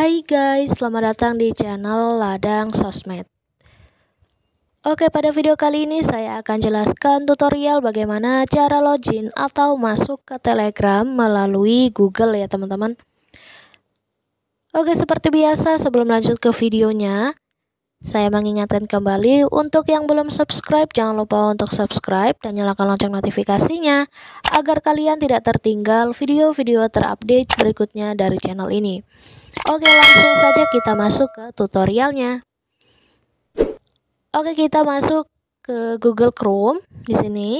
Hai guys, selamat datang di channel Ladang Sosmed. Oke, pada video kali ini saya akan jelaskan tutorial bagaimana cara login atau masuk ke Telegram melalui Google ya teman-teman. Oke, seperti biasa sebelum lanjut ke videonya, saya mengingatkan kembali untuk yang belum subscribe jangan lupa untuk subscribe dan nyalakan lonceng notifikasinya agar kalian tidak tertinggal video-video terupdate berikutnya dari channel ini. Oke langsung saja kita masuk ke tutorialnya. Oke kita masuk ke Google Chrome di sini.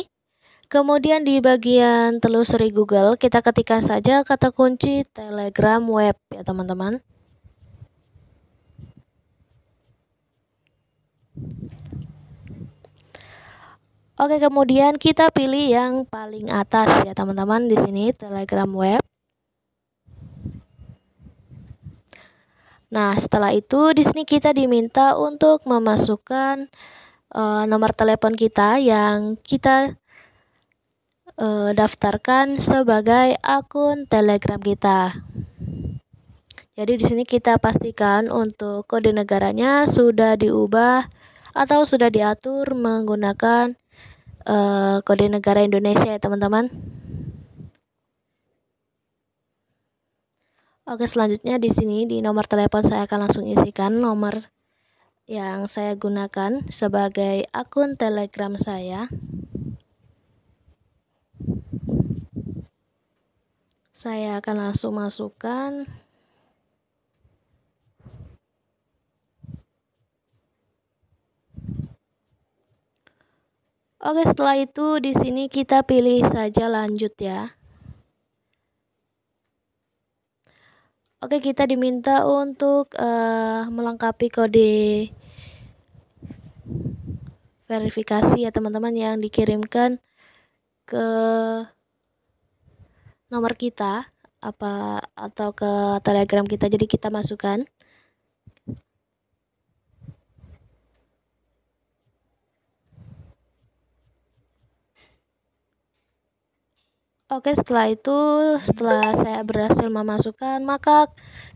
Kemudian di bagian telusuri Google kita ketikkan saja kata kunci Telegram web ya teman-teman. Oke, kemudian kita pilih yang paling atas ya teman-teman di sini Telegram web. Nah, setelah itu di sini kita diminta untuk memasukkan uh, nomor telepon kita yang kita uh, daftarkan sebagai akun Telegram kita. Jadi di sini kita pastikan untuk kode negaranya sudah diubah atau sudah diatur menggunakan uh, kode negara Indonesia ya, teman-teman. Oke, selanjutnya di sini di nomor telepon saya akan langsung isikan nomor yang saya gunakan sebagai akun Telegram saya. Saya akan langsung masukkan Oke, setelah itu di sini kita pilih saja lanjut ya. Oke, kita diminta untuk uh, melengkapi kode verifikasi ya teman-teman yang dikirimkan ke nomor kita apa atau ke Telegram kita. Jadi kita masukkan Oke, setelah itu, setelah saya berhasil memasukkan, maka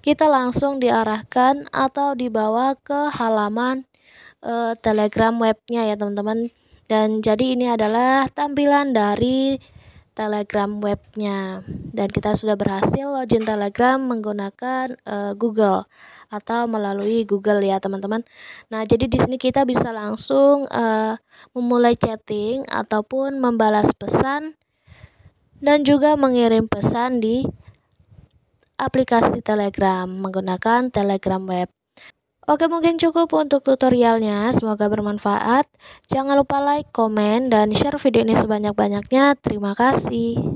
kita langsung diarahkan atau dibawa ke halaman e, Telegram webnya ya, teman-teman. Dan jadi ini adalah tampilan dari Telegram webnya. Dan kita sudah berhasil login Telegram menggunakan e, Google atau melalui Google ya, teman-teman. Nah, jadi di sini kita bisa langsung uh, memulai chatting ataupun membalas pesan dan juga mengirim pesan di aplikasi Telegram menggunakan Telegram Web. Oke mungkin cukup untuk tutorialnya, semoga bermanfaat. Jangan lupa like, komen, dan share video ini sebanyak-banyaknya. Terima kasih.